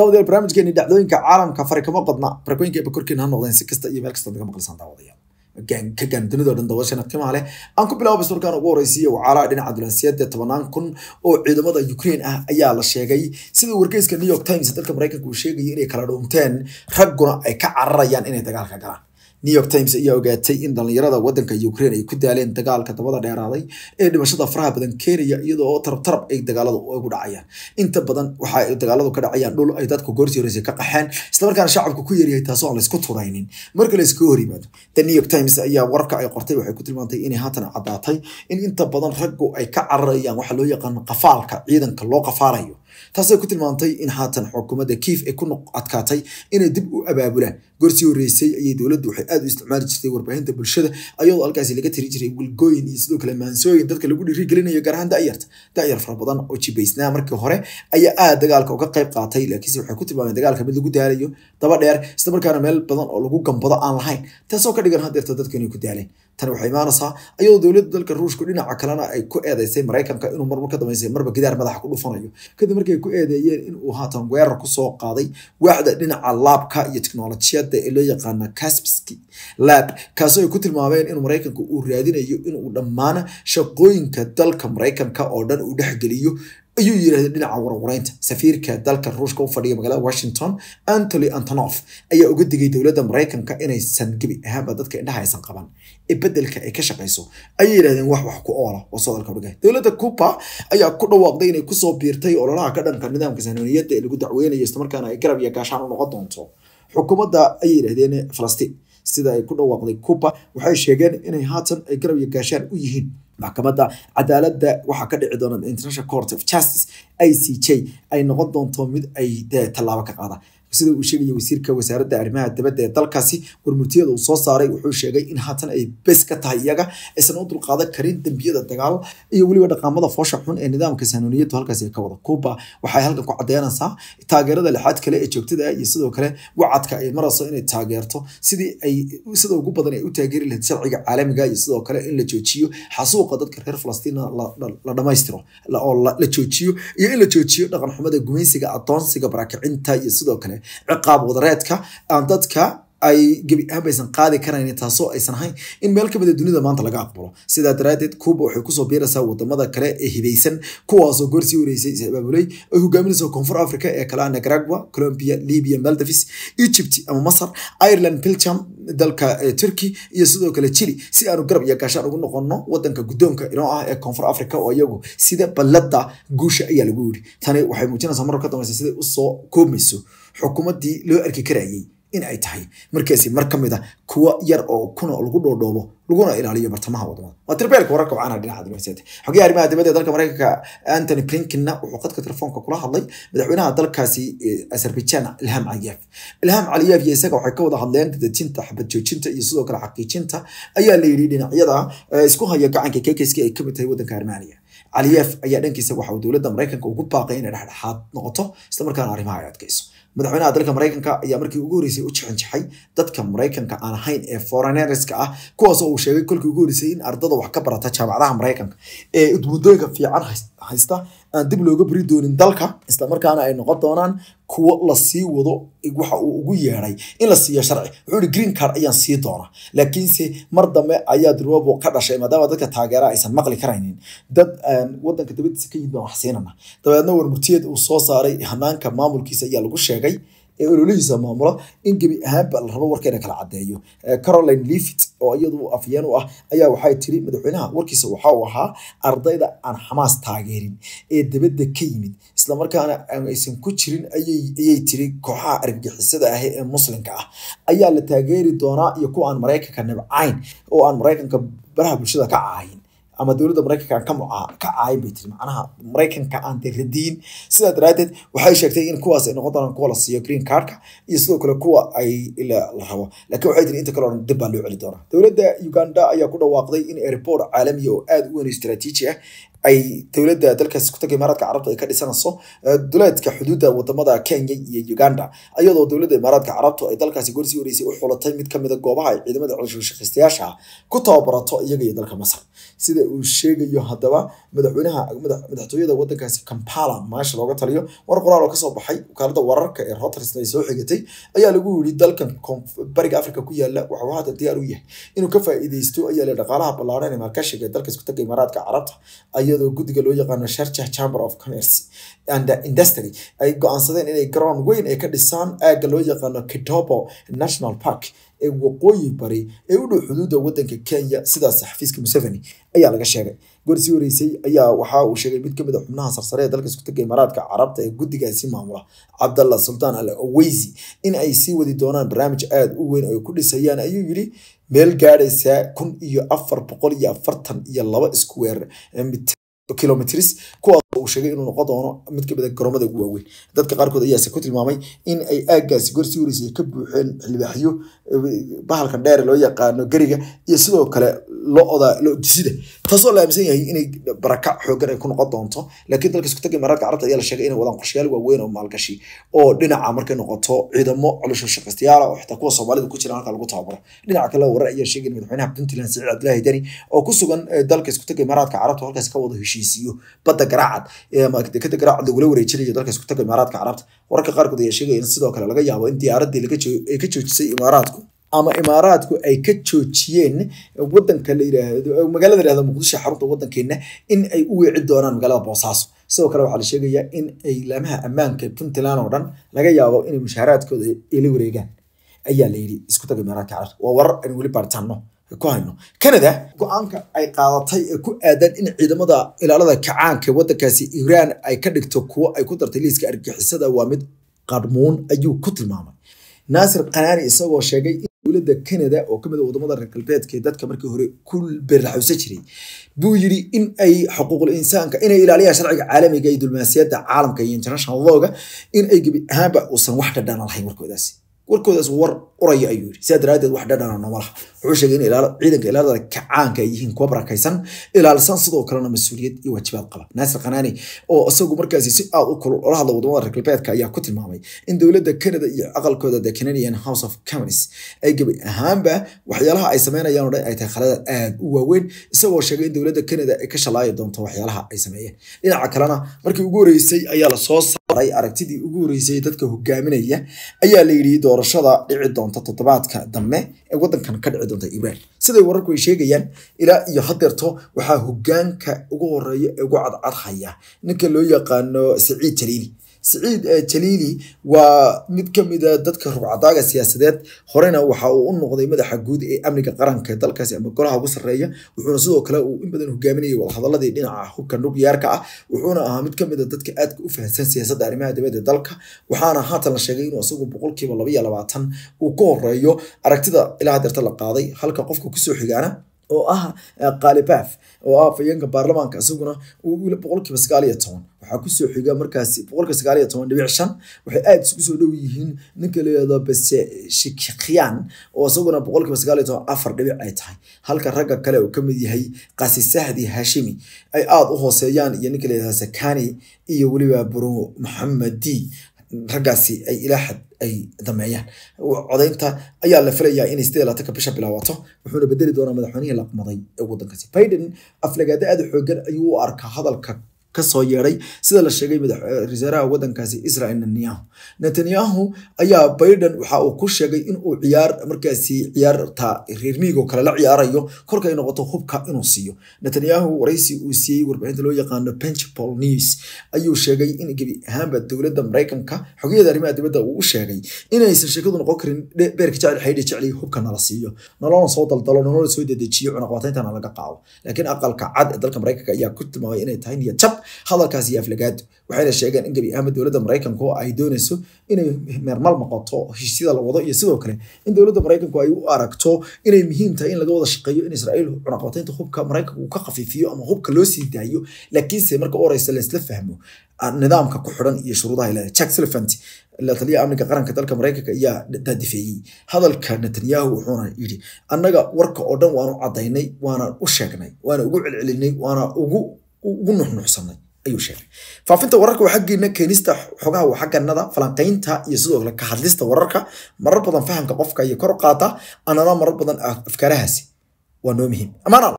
daawadyaal barnaamijkeeni dhacdooyinka caalamka fari kama qodna barakoyinka eeba korkeena ha noqdeen si kasta iyo meel kasta naga maqlisaan daawadayaal ka gaandunido dhan dabashana qiimaha aan ku bilaabo basurkan ugu horreysiyey wacaalaha dhinaca dulansiyaadda tobanaan kun oo ciidamada ukrain ah ayaa la sheegay sida wargeyska new york times dalka maraykanka uu sheegayay inay kala dhuunteen ragguna ay ka cararayaan inay dagaalka galaan new york times ayaa ogaatay in dhallinyarada wadanka ukraine ay ku daaleen dagaalka dabada dheeraaday ee dhimashada faraha badan keenaya iyadoo oo tarabtarab ay dagaaladu ugu dhacayaan inta badan waxa ay dagaaladu ka dhacayaan dhul ay dadku goortii horeysa ka qaxeen islamarkaana shacabku ku yaryahay taasoo aan laysku turaynin marka laysku hor yimaado the new york times ayaa wararka ay qortay waxay ku tilmaantay inay haatan caddaatay in inta badan raggu ay ka cararayaan waxa loo yaqaan qafaalka ciidanka loo qafaalayo taasay ku tilmaantay in haatan xukuumadda kiif ay ku adkaatay inay dib u abaabulaan goorsii horreysay ayay dowladdu waxay aad u isticmaali jirtay warbaahinta bulshada ayadoo halkaasi laga tiri jiray wilgooyin iyo sidoo kale maansooyin dadka lagu dhiirigelinayo gaar ahaan dayarta dayar fara badan oo jibaysnaa markii hore ayaa aad dagaalka uga qayb qaatay laakiinse waxay ku tilmaameen dagaalka mid lagu daalayo daba dheer isla markaana meel badan oo lagu gambado aan lahayn taasoo ka dhigan hadeerta dadka inay ku daaleen tan waxay imaanaysaa ayadoo dowladda dalka ruushku dhinaca kalena ay ku eedeysay maraykanka inuu marmar ka dambeysay marba gidaar madaxa ku dhufanayo kadib markay ku eedeeyeen inuu haatan weerar kusoo qaaday waaxda dhinaca laabka iyo teknolojiyadda ee loo yaqaana caspisky laab kaasoo ay ku tilmaameen inuu maraykanka uu raadinayo inuu dhammaan shaqooyinka dalka maraykanka oo dhan uu dhexgeliyo ayuu yidhahday dhinaca warwareynta safiirka dalka ruushka u fadhiya magaalada washington antony antonof ayaa uga digay dowladda maraykanka inaysan gebi ahaanba dadka indhaha aysan qaban ee bedelka ay ka shaqayso ayay yidhahdeen wax wax ku oola oo sodalka dhiga dowladda cuba ayaa ku dhawaaqday inay kusoo biirtay ololaha ka dhanka nidaamka sanoniyadda ee lagu dacweynayo islamarkaana ay garab iyo gaashaan u noqon doonto xukuumadda ayay yidhahdeen falastiin sida ay ku dhawaaqday cuba waxay sheegeen inay haatan ay garab iyo gaashaan u yihiin maxkamada cadaalada waxaa ka dhici doona international court of justice i c j ay noqon doonto mid ay dee tallaabo ka qaada sida uu sheegaya wasiirka wasaaradda arrimaha dabadda ee dalkaasi warmurtiyada uu soo saaray wuxuu sheegay in haatan ay bes ka tahay iyaga aysan u dulqaadan karin dembiyada dagaal iyo weliba dhaqaamada foosha xun ee nidaamka sahanuniyadu halkaasi ka wada kuuba waxay halkan ku caddeynaysaa taageerada lixaad kale ee joogtada ah iyo sidoo kale wacadka ay marayso inay taageerto sidii ay sida ugu badan ay u taageeri lahayd sharciga caalamiga iyo sidoo kale in la joojiyo xasuuqa dadka reer falastiina la dhammaystiro oo la joojiyo iyo in la joojiyo dhaqan xumada gumaysiga adoonsiga baraakicinta iyo sidoo kale ciqaab wadareedka aan dadka ay gebi aysan qaadi karayn taasoo aysan ahayn in meel ka mida dunida maanta laga aqbalo sidaa daraadeed kuuba waxay kusoo biiraysaa wadamada kale ee hidaysan kuwaasoo goorsii wareysay is-abaabulay ay hogaaminaysa koonfur africa ee kalea nicaragua colombia libia maldavis egypt ama masar ireland pilcham dalka turkey iyo sidoo kale chili si aanu garab iyo gaashaan ugu noqono wadanka gudoonka inoo ah ee koonfur africa oo iyagu sida balladda guusha ayaa lagu yiri tani waxay muujinaysaa marar ka dambaysa siday usoo koobmayso xukuumaddii loo arki karayay in ay tahay markaasi mar ka mid a ah kuwa yar oo kuna lagu dhoodhoobo laguna ilaaliyo bartamaha wadamada waa tirbeelka wararka wacana dhinaca dibadseed xogayaha arrimaha dibadda dalka mareykanka antony blinkinna wuxuu qadka telefoonka kula hadlay madaxweynaha dalkaasi eh, azerbaijan ilham caliyeef ilham caliyeef iyo isaga waxay ka wada hadleen dadajinta xabad joojinta iyo sidoo kale xaqiijinta ayaa la yidhi dhinacyada eh, isku haya gacanka kekska ay kamid tahay waddanka armaniya caliyeef ayaa dhankiisa waxa uu dowladda mareykanka ugu baaqay inay dhexdhexaad noqoto isla arrimaha ay adkayso madaxweynaha dalka maraykanka ayaa markii ugu horreysay u jixinjixay dadka maraykanka aan ahayn ee foreigneriska ah kuwaasoo uu sheegay kolkii ugu horreysay in ardada wax ka barata jaamacadaha maraykanka ee udmudooyinka fiican haysta aan dib looga buri doonin dalka isla markaana ay noqon doonaan kuwo lasii wado waxa uu ugu yeeday in la siiyo sharci wuxuu i green card ayaan sii doona laakiinse mar dambe ayaa durwabo ka dhashay maadaama dadka taageera aysan maqli karaynin dad wadanka dabadiisa ka yimid baan wax siinana dabeedna warmurtiyeed uu soo saaray hanaanka maamulkiisa ayaa lagu sheegay ee ololihiisa maamula in gebi ahaanba la rabo warka ina kala cadeeyo caroline lifit oo iyadu afyeen u ah ayaa waxay tiri madaxweynaha warkiisa waxa uu ahaa ardayda aan xamaas taageerin ee dibadda ka yimid islamarkaana aysan ku jirin ayay tiri kooxaha argagixisada ah ee muslimka ah ayaa la taageeri doonaa iyo kuwa aan maraykanka nabcayn oo aan maraykanka baraha bulshada ka caayin ama dowladda maraykanka ka caayib bay tiri macnaha maraykanka aan de radiyin sidaa daraadeed waxay sheegtay in kuwaas ay noqon doonaan kuwa la siiyo green cardka iyo sidoo kale kuwa ay la rabo laakiin waxay tiri inta kale odhan dib baa loo celi doonaa dowladda uganda ayaa ku dhawaaqday in airport caalamiya ah oo aada u weyn istraatiiji ah ay dowladda dalkaas kutagga imaaraadka carabta ay ka dhisanayso duleedka xuduudda wadamada kenya iyo uganda iyadoo dowladda imaaraadka carabtu ay dalkaasi gorsii wareysay u xulatay mid kamida ah goobaha ay ciidamada culshaqaystayaasha ku tababarato iyaga iyo dalka masar sida uu sheegayo haddaba madaxweynaha madaxtooyada wadankaasi kampala maasha looga taliyo war qoraal oo kasoo baxay wakaalada wararka ee rotersna ay soo xigatay ayaa lagu yiri dalkan bariga africa ku yaala waxuu hadda diyaar u yahay inuu ka faa'iideysto ayaa dhaqaalaha ballaarhan ee maalkashiga ee dalkaas kutagga imaaraadka carabta iyadoo guddiga loo yaqaano sharjah chamber of commerce and industry ay go-aansadeen inay garoon weyn ay ka dhisaan aagga loo yaqaano kitobo national park ee waqooyi bari ee u dhow xuduudda wadanka kenya sidaas xafiiska museveni ayaa laga sheegay gorsii horeysay ayaa waxa uu sheegay mid kamid a ah xubnaha sarsare ee dalka iskutegay imaaraadka carabta ee guddigaasi maamula cabdalla sultaan al oweysi in ay sii wadi doonaan barnaamij aada u weyn oo ay ku dhisayaan ayuu yidhi meel gaadhaysa kun iyo afar boqol iyo afartan iyo laba iskuweer kilometris kuwaas uu sheegay inuu noqon doono mid ka badan ah garoomada ugu waaweyn dadka qaarkood ayaase ku tilmaamay in ay aagaasi goor sii horeysa ka buuxeen xilbaaxyo bahalkan dheer loo yaqaano geriga iyo sidoo kale lodsida taasoo la aaminsan yahay inay baraka xoogan ay ku noqon doonto laakiin dalka iskutaga imaaraadka carabta ayaa la sheegay inay wadaan qorshayaal waaweyn oo maalgashi oo dhinaca markay noqoto ciidamo culus shaqaystayaala oo xitaa kuwa soomaalida ku jira halka lagu tababaro dhinaca kale warar ayaa sheegay madaxweynaha puntland saciid cabdilaahi dani oo ku sugan eh, dalka iskutaga imaaraadka carabta halkaas ka wada heshiisiyo badda garaacad dekada eh, garaacad lagula wareejinaya dalka iskutaga imaaraadka carabta wararka qaarkood ayaa sheegaya in sidoo kale laga yaabo in diyaaraddii ay ka joojisay imaaraadku ama imaaraadku ay ka joojiyeen wadanka la yiraahdo magaalada yirahdo muqdisho xarunta wadankeena in ay u weeci doonaan magaalada boosaaso sidoo kale waxaa la sheegayaa in ay laamaha ammaanka puntland oo dhan laga yaabo inay mushaaraadkooda ila wareegaan ayaa la isku taga imaaraadka carabka waa warar aan weli baaritaanno ku hayno canada go-aanka ay qaadatay ee ku aadan in ciidamada ilaalada kacaanka wadankaasi iiraan ay ka dhigto kuwo ay ku dartay liiska argixisada waa mid qarmuun ayuu ku tilmaamay naasir kanaani isagoo sheegay dowladda canada oo kamid a ah wadamada reer galbeedka dadka markii hore ku beraxuusan jiray buu yidhi in ay xuquuqul insaanka inay ilaaliyaan sharciga caalamiga ah iyo dulmaasiyadda caalamka iyo international loga in ay gebi ahaanba uusan wax dhadhana lahayn warkoodaasi warkoodaas war uraya ayuu yii sidaa daraadeed wax dhadhana nooma wuxuu sheegay in ciidanka ilaalada kacaanka ay yihiin kuwa barakaysan ilaalsan sidoo kalena mas-uuliyad iyo waajibaad qaba naasir khanaani oo isagu markaasi si aad u kulul ola hadla wadamada reer galbeedka ayaa ku tilmaamay in dowladda canada iyo aqalkooda the canadian house of commons ay gebi ahaanba waxyaalaha ay sameynayaan o dhan ay tahay khaladaad aad u waaweyn isagoo sheegay in dowladda canada ay ka shalaayi doonto waxyaalaha ay sameeyeen dhinaca kalena markii ugu horeysay ayaa lasoo aragtidii ugu horeysay dadka hogaaminaya ayaa la yidhi doorashada dhici doonta toddobaadka dambe ee wadankan ka dhici doonta ibraan siday wararku ay sheegayaan ilaa iyo hadeerto waxaa hogaanka ugu horeeya ee ugu cadcadhaya ninka loo yaqaano saciid jaliili siciid eh, jaliili waa mid kamida ah dadka rubcadaaga siyaasadeed horena waxa uu u noqday madaxa guud ee amniga qaranka dalkaasi ama golaha ugu sareeya wuxuuna sidoo kale uu in badan hogaaminayay wadahadaladii dhinaca hubka nukliyaarka ah wuxuuna ahaa mid kamida ah dadka aadka u fahansan siyaasadda arrimaha dibadda dalka waxaana haatan la sheegay inuu isagu boqolkiiba labayo labaatan uu ka horeeyo aragtida ilaa hadeerta la qaaday halka qofka kusoo xigaana oo ah kalibaaf e, oo ah afayeenka baarlamaanka isaguna ila boqolkiiba sagaaliyo toban waxaa kusoo xiga markaas boqolkiiba sagaaliyo toban dhibic shan waxay aada isku soo dhow yihiin ninka la bese baseshikikhiyaan oo isaguna boqolkiiba sagaaliyo toban afar dhibic ay tahay halka ragga kale oo kamid yahay qasisahdi hashimi ay aada u hooseeyaan iyo ninka la sakani iyo weliba burumo maxamedi raggaasi ay ilaa xad ay dameeyaan codaynta ayaa la filayaa inay sideed labaatanka bisha bilaawato wuxuuna bedeli doonaa madaxweynihii laqmaday ee wadankaasi biden aflagaada aada xoogan ayuu u arkaa hadalka kasoo yeeray sida la sheegay madaxwasaaraha eh, wadankaasi israel netanyahu netanyahu ayaa baiden waxa uu ku sheegay inuu ciyaar markaasi ciyaarta reermiigoo kale la ciyaarayo kolkay noqoto hubka inuu siiyo netanyahu waraysi uu siiyey warbixinta loo yaqaano benchpol news ayuu sheegay in gebi ahaanba dowladda maraykanka xogiyada arrimaha dibadda uu sheegay inaysan sheekadu noqon karin beerka jecel xaydhi jeceliy hubka nala siiyo nolona soo daldalo nolona soo dedejiyo cunaqabateyntan laga qaado laakiin aqalka cad ee dalka maraykanka ayaa ku tilmaamay inay tahay niyad jab hadalkaas iyo aflagaado waxayna sheegeen in gebi ahaanba dowladda maraykanku ay doonayso inay meermal noqoto heshiisyada la wado iyo sidoo kale in dowladda maraykanku ay u aragto inay muhiim tahay in laga wada shaqeeyo in israa'iil cunaqabataynta hubka maraykanku uu ka khafiifiyo ama hubka loo sii daayo laakiinse marka u horeysa laisla fahmo nidaamka ku xiran iyo shuruudaha ilaahay jack sullivan la amniga qaranka dalka maraykanka ayaa daadifeeyey hadalka netanyahu wuxuuna yidhi annaga warka oo dhan waanu caddaynay waana u sheegnay waana ugu celcelinay waana ugu ugu nuxnuxsanay ayuu sheegay faafinta wararka waa xaggeena keenista xogaha waa xagganada falanqaynta iyo sidoo kale ka hadlista wararka marar badan fahamka qofka iyo kor qaata anana marar badan afkaarahaasi waa noo muhiim amaan